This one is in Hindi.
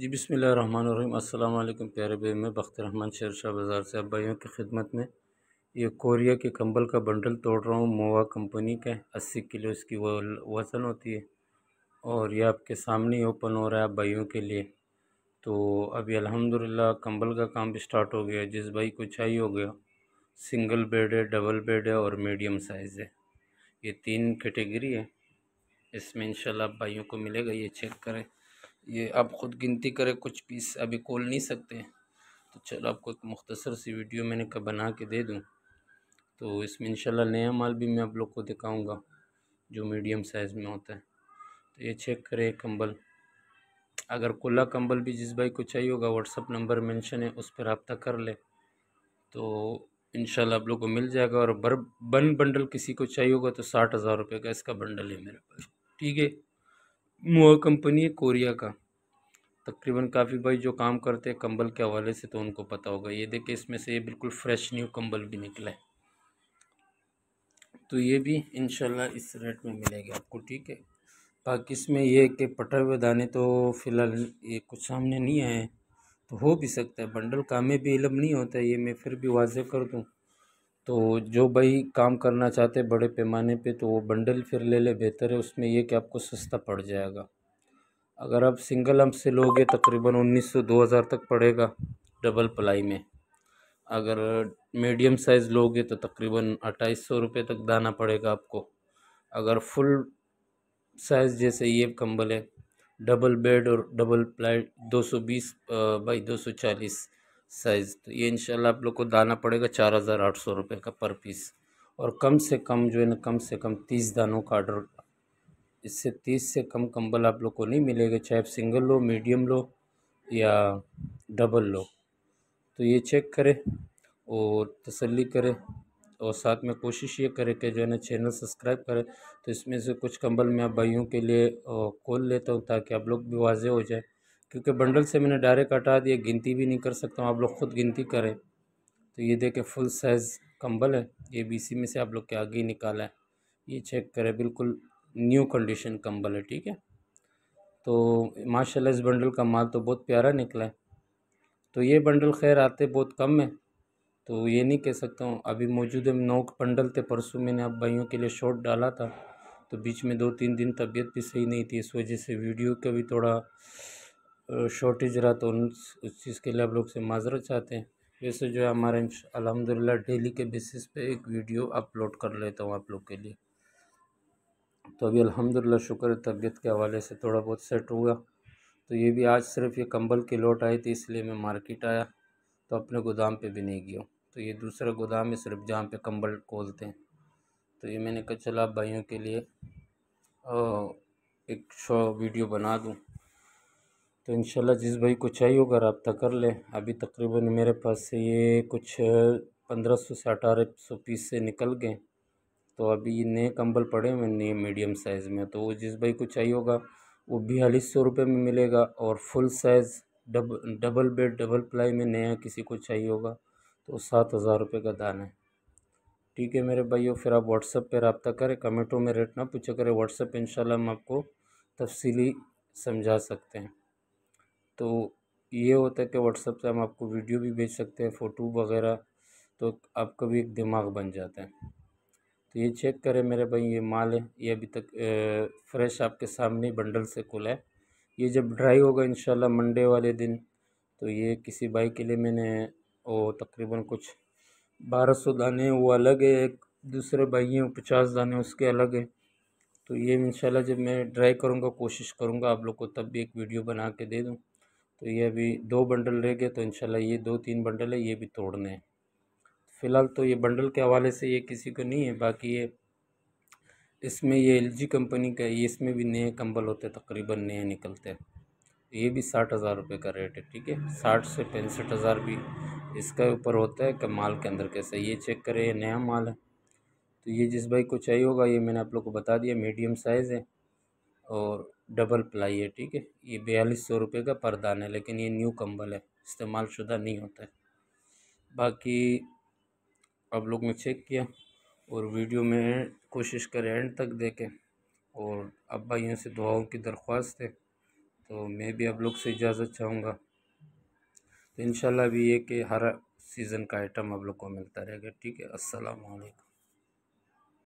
जी बिसमीम् अल्लाम प्यारे भाई मैं बख्त रहमान शेर शाह बाज़ार से अब भाइयों की खिदमत में ये कोरिया के कंबल का बंडल तोड़ रहा हूँ मोवा कंपनी का अस्सी किलो इसकी वज़न होती है और ये आपके सामने ही ओपन हो रहा है भाइयों के लिए तो अभी अल्हम्दुलिल्लाह कंबल का काम भी स्टार्ट हो गया जिस भाई को चाहिए हो गया सिंगल बेड है डबल बेड है और मीडियम साइज़ है ये तीन कैटेगरी है इसमें इंशाल्लाह भाइयों को मिलेगा ये चेक करें ये आप ख़ुद गिनती करें कुछ पीस अभी खोल नहीं सकते तो चलो आपको एक मुख्तसर सी वीडियो मैंने कब बना के दे दूँ तो इसमें इंशाल्लाह नया माल भी मैं आप लोग को दिखाऊँगा जो मीडियम साइज़ में होता है तो ये चेक करें कंबल अगर कोला कंबल भी जिस भाई को चाहिए होगा व्हाट्सअप नंबर मेंशन है उस पर रबता कर ले तो इन आप लोग को मिल जाएगा और बर बन बंडल किसी को चाहिए होगा तो साठ हज़ार रुपये का इसका बंडल है मेरे पास ठीक है कंपनी है कोरिया का तकरीबन काफ़ी भाई जो काम करते हैं कंबल के हवाले से तो उनको पता होगा ये देखिए इसमें से ये बिल्कुल फ्रेश न्यू कंबल भी निकला है तो ये भी इन इस रेट में मिलेगा आपको ठीक है बाकी इसमें यह कि पटर हुए दाने तो फ़िलहाल ये कुछ सामने नहीं आए तो हो भी सकता है बंडल काम में भी इलम नहीं होता है ये मैं फिर भी वाजह कर दूँ तो जो भाई काम करना चाहते बड़े पैमाने पे तो वो बंडल फिर ले ले बेहतर है उसमें ये कि आपको सस्ता पड़ जाएगा अगर आप सिंगल हम से लोगे तकरीबन 1900 2000 तक पड़ेगा डबल प्लाई में अगर मीडियम साइज़ लोगे तो तकरीबन अट्ठाईस सौ रुपये तक दाना पड़ेगा आपको अगर फुल साइज़ जैसे ये कंबल है डबल बेड और डबल प्लाई 220 बाई चालीस साइज़ तो ये इंशाल्लाह आप लोग को दाना पड़ेगा चार हज़ार आठ सौ रुपये का पर पीस और कम से कम जो है ना कम से कम तीस दानों का आर्डर इससे तीस से कम कंबल आप लोग को नहीं मिलेगा चाहे आप सिंगल लो मीडियम लो या डबल लो तो ये चेक करें और तसल्ली करें और साथ में कोशिश ये करें कि जो है ना चैनल सब्सक्राइब करें तो इसमें से कुछ कंबल मैं भाइयों के लिए खोल लेता हूँ ताकि आप लोग भी वाजे हो जाए क्योंकि बंडल से मैंने डायरेक्ट हटा दिया गिनती भी नहीं कर सकता हूँ आप लोग ख़ुद गिनती करें तो ये देखें फुल साइज़ कंबल है ये बी सी में से आप लोग के आगे ही निकाला है ये चेक करें बिल्कुल न्यू कंडीशन कंबल है ठीक है तो माशाल्लाह इस बंडल का माल तो बहुत प्यारा निकला है तो ये बंडल खैर आते बहुत कम है तो ये नहीं कह सकता हूँ अभी मौजूद है नौ बंडल थे परसों मैंने अब भाइयों के लिए शॉर्ट डाला था तो बीच में दो तीन दिन तबीयत भी सही नहीं थी इस वजह से वीडियो का भी थोड़ा शॉर्टेज रहा तो उन उस चीज़ के लिए आप लोग से माजरत चाहते हैं वैसे जो है हमारा अलहमदिल्ला डेली के बेसिस पे एक वीडियो अपलोड कर लेता हूँ आप लोग के लिए तो अभी अलहमदिल्ला शुक्र तबीयत के हवाले से थोड़ा बहुत सेट हुआ तो ये भी आज सिर्फ ये कंबल के लौट आई थी इसलिए मैं मार्केट आया तो अपने गोदाम पे भी नहीं गया तो ये दूसरा गोदाम है सिर्फ जहाँ पे कंबल खोलते हैं तो ये मैंने कहा चला भाइयों के लिए एक शो वीडियो बना दूँ तो इन जिस भाई को चाहिए होगा रबता कर ले अभी तकरीबन मेरे पास से ये कुछ पंद्रह सौ से अठारह सौ पीस से निकल गए तो अभी ये नए कंबल पड़े हुए नए मीडियम साइज़ में तो वो जिस भाई को चाहिए होगा वो बयालीस सौ रुपये में मिलेगा और फुल साइज़ डब डबल बेड डबल प्लाई में नया किसी को चाहिए होगा तो सात हज़ार रुपये का दान है ठीक है मेरे भाई फिर आप व्हाट्सअप पर रबता करें कमेंटों में रेट ना पूछा करें व्हाट्सअप इंशाल्लाह हम आपको तफसीली समझा सकते हैं तो ये होता है कि व्हाट्सअप से हम आपको वीडियो भी भेज सकते हैं फ़ोटो वगैरह तो आपका भी एक दिमाग बन जाता है तो ये चेक करें मेरे भाई ये माल है ये अभी तक फ्रेश आपके सामने बंडल से खुला है ये जब ड्राई होगा इन मंडे वाले दिन तो ये किसी भाई के लिए मैंने वो तकरीबन कुछ बारह सौ दाने वो अलग है एक दूसरे भाई हैं पचास दाने उसके अलग है तो ये इन जब मैं ड्राई करूँगा कोशिश करूँगा आप लोग को तब भी एक वीडियो बना के दे दूँ तो ये अभी दो बंडल रह गए तो इनशाला ये दो तीन बंडल है ये भी तोड़ने हैं फ़िलहाल तो ये बंडल के हवाले से ये किसी को नहीं है बाकी ये इसमें ये एल कंपनी का ये इसमें भी नए कंबल होते तकरीबन नए निकलते हैं ये भी साठ हज़ार रुपये का रेट है ठीक है साठ से पैंसठ हज़ार भी इसका ऊपर होता है कि माल के अंदर कैसे ये चेक करें नया माल है तो ये जिस भाई को चाहिए होगा ये मैंने आप लोग को बता दिया मीडियम साइज़ है और डबल प्लाई है ठीक है ये बयालीस सौ रुपये का परदान है लेकिन ये न्यू कंबल है इस्तेमाल शुदा नहीं होता है बाकी आप लोग ने चेक किया और वीडियो में कोशिश करें एंड तक देखें और अब भाइयों से दुआओं की दरख्वास्त है तो मैं भी अब लोग से इजाज़त चाहूँगा तो इन भी ये कि हर सीज़न का आइटम आप लोग को मिलता रहेगा ठीक है असलकम